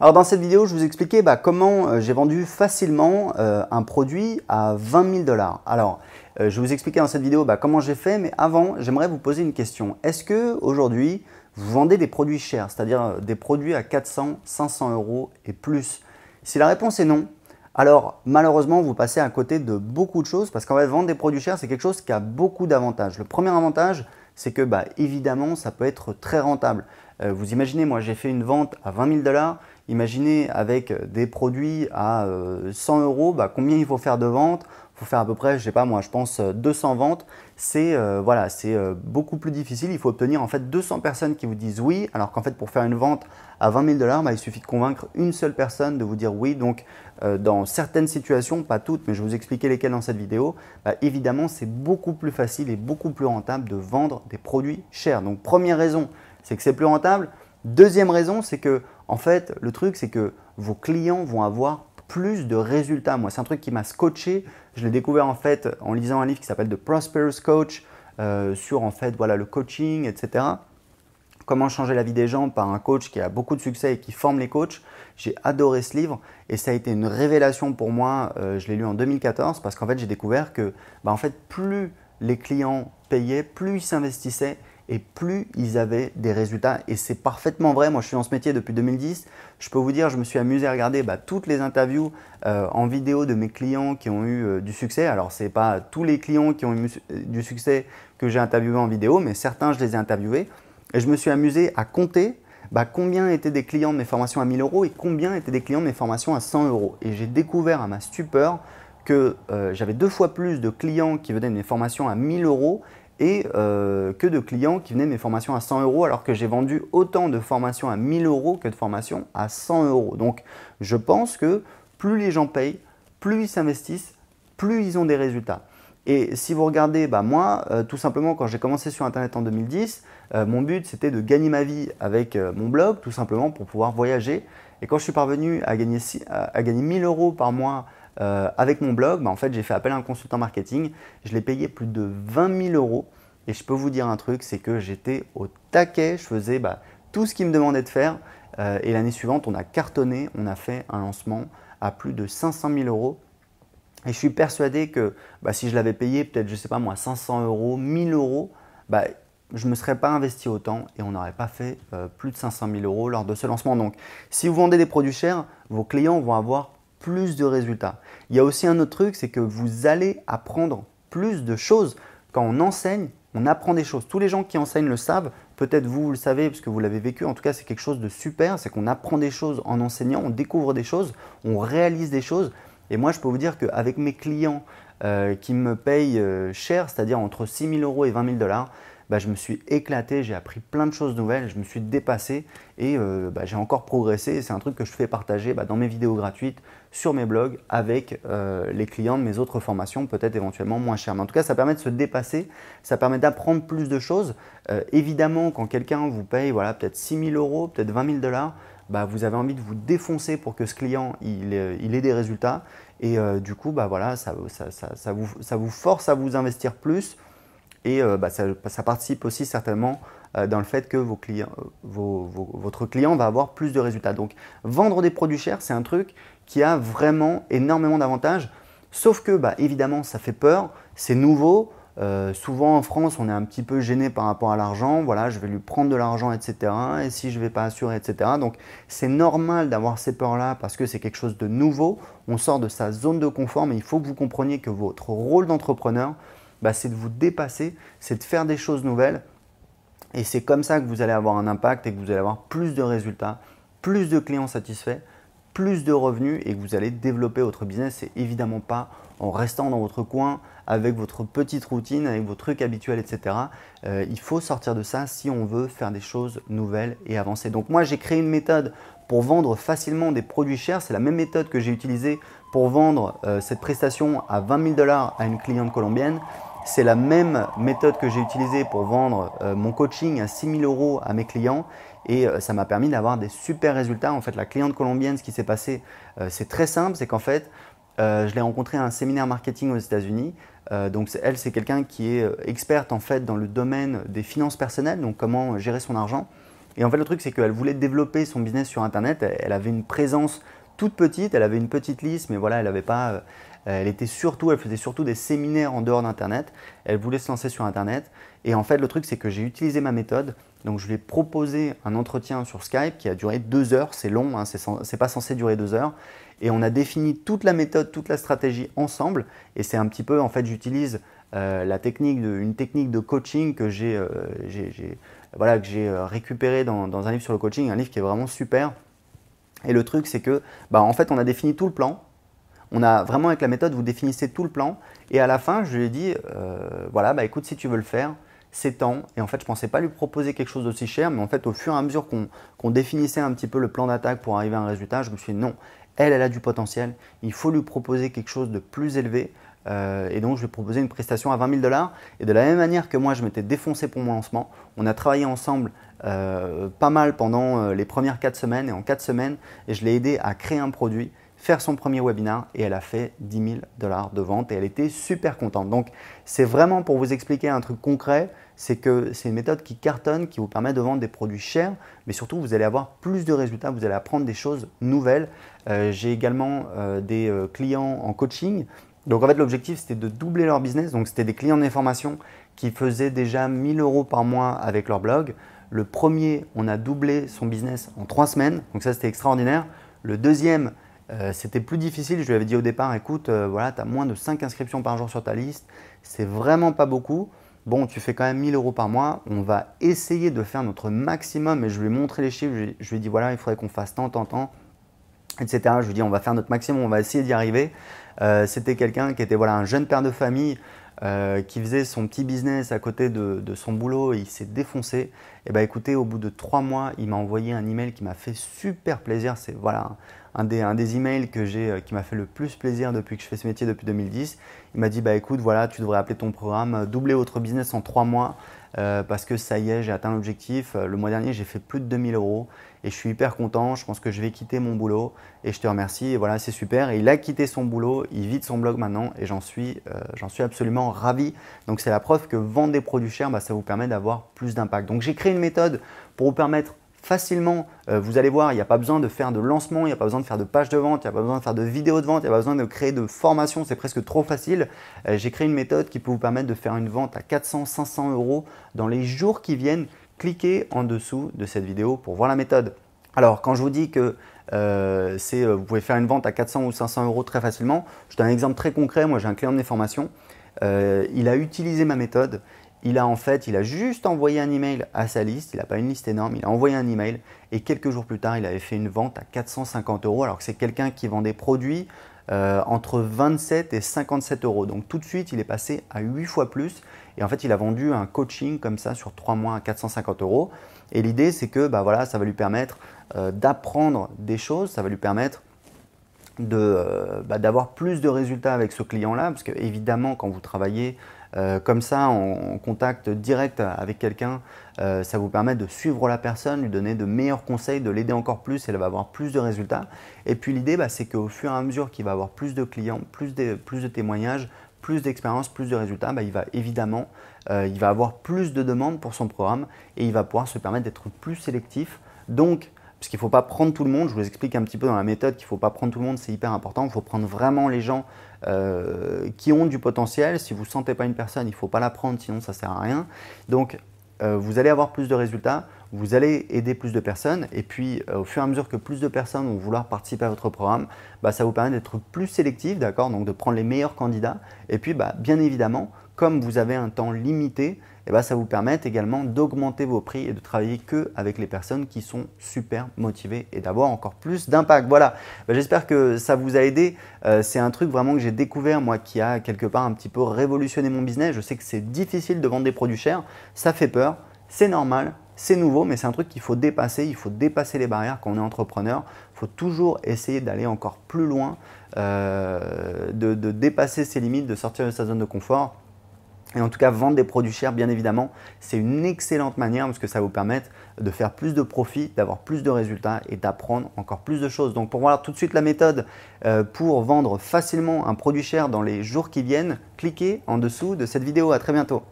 Alors dans cette vidéo, je vous expliquer bah, comment euh, j'ai vendu facilement euh, un produit à 20 000 dollars. Alors, euh, je vais vous expliquer dans cette vidéo bah, comment j'ai fait, mais avant, j'aimerais vous poser une question. Est-ce que aujourd'hui, vous vendez des produits chers, c'est-à-dire des produits à 400, 500 euros et plus Si la réponse est non, alors malheureusement, vous passez à côté de beaucoup de choses parce qu'en fait, vendre des produits chers, c'est quelque chose qui a beaucoup d'avantages. Le premier avantage, c'est que bah, évidemment, ça peut être très rentable. Euh, vous imaginez, moi j'ai fait une vente à 20 000 dollars, imaginez avec des produits à 100 euh, euros, bah, combien il faut faire de ventes pour faire à peu près, je sais pas moi, je pense 200 euh, ventes, c'est euh, voilà, c'est euh, beaucoup plus difficile. Il faut obtenir en fait 200 personnes qui vous disent oui, alors qu'en fait pour faire une vente à 20 000 dollars, bah, il suffit de convaincre une seule personne de vous dire oui. Donc dans certaines situations, pas toutes, mais je vais vous expliquer lesquelles dans cette vidéo, bah, évidemment c'est beaucoup plus facile et beaucoup plus rentable de vendre des produits chers. Donc première raison, c'est que c'est plus rentable. Deuxième raison, c'est que en fait le truc, c'est que vos clients vont avoir plus de résultats. Moi, c'est un truc qui m'a scotché. Je l'ai découvert en fait en lisant un livre qui s'appelle The Prosperous Coach euh, sur en fait voilà le coaching, etc. Comment changer la vie des gens par un coach qui a beaucoup de succès et qui forme les coachs. J'ai adoré ce livre et ça a été une révélation pour moi. Euh, je l'ai lu en 2014 parce qu'en fait j'ai découvert que bah, en fait plus les clients payaient, plus ils s'investissaient, et plus ils avaient des résultats. Et c'est parfaitement vrai, moi je suis dans ce métier depuis 2010, je peux vous dire, je me suis amusé à regarder bah, toutes les interviews euh, en vidéo de mes clients qui ont eu euh, du succès. Alors ce n'est pas tous les clients qui ont eu euh, du succès que j'ai interviewé en vidéo, mais certains je les ai interviewés. Et je me suis amusé à compter bah, combien étaient des clients de mes formations à 1000 euros et combien étaient des clients de mes formations à 100 euros. Et j'ai découvert à ma stupeur que j'avais deux fois plus de clients qui venaient de mes formations à 1000 euros et euh, que de clients qui venaient mes formations à 100 euros alors que j'ai vendu autant de formations à 1000 euros que de formations à 100 euros. Donc je pense que plus les gens payent, plus ils s'investissent, plus ils ont des résultats. Et si vous regardez, bah, moi, euh, tout simplement, quand j'ai commencé sur Internet en 2010, euh, mon but c'était de gagner ma vie avec mon blog, tout simplement pour pouvoir voyager. Et quand je suis parvenu à gagner 1000 euros par mois euh, avec mon blog, bah, en fait, j'ai fait appel à un consultant marketing. Je l'ai payé plus de 20 000 euros. Et je peux vous dire un truc, c'est que j'étais au taquet. Je faisais bah, tout ce qu'il me demandait de faire. Euh, et l'année suivante, on a cartonné. On a fait un lancement à plus de 500 000 euros. Et je suis persuadé que bah, si je l'avais payé, peut-être, je sais pas moi, 500 euros, 1000 euros, je ne me serais pas investi autant et on n'aurait pas fait euh, plus de 500 000 euros lors de ce lancement. Donc, si vous vendez des produits chers, vos clients vont avoir plus de résultats. Il y a aussi un autre truc, c'est que vous allez apprendre plus de choses. Quand on enseigne, on apprend des choses. Tous les gens qui enseignent le savent, peut-être vous, le savez parce que vous l'avez vécu, en tout cas c'est quelque chose de super, c'est qu'on apprend des choses en enseignant, on découvre des choses, on réalise des choses. Et moi je peux vous dire qu'avec mes clients euh, qui me payent euh, cher, c'est-à-dire entre 6 000 euros et 20 000 dollars, bah, je me suis éclaté, j'ai appris plein de choses nouvelles, je me suis dépassé et euh, bah, j'ai encore progressé. C'est un truc que je fais partager bah, dans mes vidéos gratuites, sur mes blogs avec euh, les clients de mes autres formations, peut-être éventuellement moins cher. Mais en tout cas, ça permet de se dépasser, ça permet d'apprendre plus de choses. Euh, évidemment, quand quelqu'un vous paye voilà, peut-être 6 000 euros, peut-être 20 000 dollars, bah, vous avez envie de vous défoncer pour que ce client il, euh, ait des résultats. Et du coup, bah, voilà, ça, vous, ça, vous, force à vous investir plus. Et bah, ça participe aussi certainement euh, dans le fait que votre client va avoir plus de résultats. Donc vendre des produits chers, c'est un truc qui a vraiment énormément d'avantages. Sauf que, bah, évidemment, ça fait peur, c'est nouveau. Euh, souvent en France, on est un petit peu gêné par rapport à l'argent. Voilà, je vais lui prendre de l'argent, etc. Et si je ne vais pas assurer, etc. Donc, c'est normal d'avoir ces peurs-là parce que c'est quelque chose de nouveau. On sort de sa zone de confort, mais il faut que vous compreniez que votre rôle d'entrepreneur, bah, c'est de vous dépasser, c'est de faire des choses nouvelles et c'est comme ça que vous allez avoir un impact et que vous allez avoir plus de résultats, plus de clients satisfaits, plus de revenus et que vous allez développer votre business. Et évidemment pas en restant dans votre coin avec votre petite routine, avec vos trucs habituels, etc. Euh, il faut sortir de ça si on veut faire des choses nouvelles et avancer. Donc moi j'ai créé une méthode pour vendre facilement des produits chers. C'est la même méthode que j'ai utilisée pour vendre euh, cette prestation à 20 000 dollars à une cliente colombienne. C'est la même méthode que j'ai utilisée pour vendre euh, mon coaching à 6000 euros à mes clients et euh, ça m'a permis d'avoir des super résultats. En fait, la cliente colombienne, ce qui s'est passé, euh, c'est très simple, c'est qu'en fait, je l'ai rencontrée à un séminaire marketing aux États-Unis. donc elle, c'est quelqu'un qui est experte en fait dans le domaine des finances personnelles, donc comment gérer son argent. Et en fait, le truc, c'est qu'elle voulait développer son business sur Internet. Elle avait une présence toute petite, elle avait une petite liste, mais voilà, elle avait pas, euh, elle était surtout, elle faisait surtout des séminaires en dehors d'Internet. Elle voulait se lancer sur Internet. Et en fait, le truc, c'est que j'ai utilisé ma méthode. Donc, je lui ai proposé un entretien sur Skype qui a duré deux heures. C'est long, hein, c'est pas censé durer deux heures. Et on a défini toute la méthode, toute la stratégie ensemble. Et c'est un petit peu, en fait, j'utilise euh, la technique une technique de coaching que j'ai euh, voilà, récupérée dans, un livre sur le coaching, un livre qui est vraiment super. Et le truc, c'est que, bah, en fait, on a défini tout le plan. On a vraiment, avec la méthode, vous définissez tout le plan. Et à la fin, je lui ai dit, euh, voilà, bah, écoute, si tu veux le faire, c'est temps. Et en fait, je ne pensais pas lui proposer quelque chose d'aussi cher, mais en fait, au fur et à mesure qu'on définissait un petit peu le plan d'attaque pour arriver à un résultat, je me suis dit non, elle, elle a du potentiel, il faut lui proposer quelque chose de plus élevé euh, et donc, je lui ai proposé une prestation à 20 000 dollars. Et de la même manière que moi, je m'étais défoncé pour mon lancement, on a travaillé ensemble euh, pas mal pendant euh, les premières 4 semaines. Et en 4 semaines, je l'ai aidé à créer un produit, faire son premier webinar et elle a fait 10 000 dollars de vente et elle était super contente. Donc, c'est vraiment pour vous expliquer un truc concret c'est que c'est une méthode qui cartonne, qui vous permet de vendre des produits chers, mais surtout vous allez avoir plus de résultats, vous allez apprendre des choses nouvelles. J'ai également des clients en coaching donc en fait, l'objectif, c'était de doubler leur business. Donc c'était des clients d'information qui faisaient déjà 1000 euros par mois avec leur blog. Le premier, on a doublé son business en trois semaines. Donc ça, c'était extraordinaire. Le deuxième, euh, c'était plus difficile. Je lui avais dit au départ, écoute, euh, voilà, tu as moins de 5 inscriptions par jour sur ta liste. C'est vraiment pas beaucoup. Bon, tu fais quand même 1000 euros par mois. On va essayer de faire notre maximum. Et je lui ai montré les chiffres. Je lui ai dit, voilà, il faudrait qu'on fasse tant, tant, tant, etc. Je lui ai dit, on va faire notre maximum. On va essayer d'y arriver. Euh, c'était quelqu'un qui était voilà, un jeune père de famille euh, qui faisait son petit business à côté de, son boulot, et il s'est défoncé. Et eh bah ben, écoutez, au bout de trois mois, il m'a envoyé un email qui m'a fait super plaisir. C'est voilà un des, un des emails que j'ai, euh, qui m'a fait le plus plaisir depuis que je fais ce métier depuis 2010. Il m'a dit bah écoute, voilà, tu devrais appeler ton programme, euh, doubler votre business en trois mois. parce que ça y est, j'ai atteint l'objectif. Le mois dernier, j'ai fait plus de 2000 euros et je suis hyper content. Je pense que je vais quitter mon boulot et je te remercie. Et voilà, c'est super. Et il a quitté son boulot, il vide son blog maintenant et j'en suis, j'en suis absolument ravi. Donc c'est la preuve que vendre des produits chers, bah, ça vous permet d'avoir plus d'impact. Donc j'ai créé une méthode pour vous permettre facilement, euh, vous allez voir, il n'y a pas besoin de faire de lancement, il n'y a pas besoin de faire de page de vente, il n'y a pas besoin de faire de vidéo de vente, il n'y a pas besoin de créer de formation, c'est presque trop facile. Euh, j'ai créé une méthode qui peut vous permettre de faire une vente à 400, 500 euros dans les jours qui viennent. Cliquez en dessous de cette vidéo pour voir la méthode. Alors, quand je vous dis que euh, vous pouvez faire une vente à 400 ou 500 euros très facilement, je donne un exemple très concret. Moi, j'ai un client de mes formations euh, il a utilisé ma méthode. Il a en fait, il a juste envoyé un email à sa liste. Il n'a pas une liste énorme. Il a envoyé un email et quelques jours plus tard, il avait fait une vente à 450 euros. Alors que c'est quelqu'un qui vend des produits euh, entre 27 et 57 euros. Donc tout de suite, il est passé à 8 fois plus. Et en fait, il a vendu un coaching comme ça sur 3 mois à 450 euros. Et l'idée, c'est que bah, voilà, ça va lui permettre euh, d'apprendre des choses, ça va lui permettre euh, bah, d'avoir plus de résultats avec ce client-là, parce que évidemment quand vous travaillez euh, comme ça en, contact direct avec quelqu'un, euh, ça vous permet de suivre la personne, lui donner de meilleurs conseils, de l'aider encore plus, et elle va avoir plus de résultats. Et puis l'idée, bah, c'est qu'au fur et à mesure qu'il va avoir plus de clients, plus de, plus de témoignages, plus d'expérience, plus de résultats, bah, il va évidemment il va avoir plus de demandes pour son programme et il va pouvoir se permettre d'être plus sélectif. Donc parce qu'il ne faut pas prendre tout le monde, je vous explique un petit peu dans la méthode qu'il ne faut pas prendre tout le monde, c'est hyper important. Il faut prendre vraiment les gens euh, qui ont du potentiel. Si vous ne sentez pas une personne, il ne faut pas la prendre, sinon ça ne sert à rien. Donc euh, vous allez avoir plus de résultats, vous allez aider plus de personnes. Et puis euh, au fur et à mesure que plus de personnes vont vouloir participer à votre programme, bah, ça vous permet d'être plus sélectif, d'accord Donc de prendre les meilleurs candidats. Et puis bah, bien évidemment, comme vous avez un temps limité, eh ben, ça vous permet également d'augmenter vos prix et de travailler que avec les personnes qui sont super motivées et d'avoir encore plus d'impact. Voilà, ben, j'espère que ça vous a aidé. Euh, c'est un truc vraiment que j'ai découvert, moi, qui a quelque part un petit peu révolutionné mon business. Je sais que c'est difficile de vendre des produits chers, ça fait peur, c'est normal. C'est nouveau, mais c'est un truc qu'il faut dépasser. Il faut dépasser les barrières quand on est entrepreneur. Il faut toujours essayer d'aller encore plus loin, euh, de dépasser ses limites, de sortir de sa zone de confort et en tout cas, vendre des produits chers, bien évidemment, c'est une excellente manière parce que ça vous permet de faire plus de profit, d'avoir plus de résultats et d'apprendre encore plus de choses. Donc pour voir tout de suite la méthode euh, pour vendre facilement un produit cher dans les jours qui viennent, cliquez en dessous de cette vidéo. À très bientôt.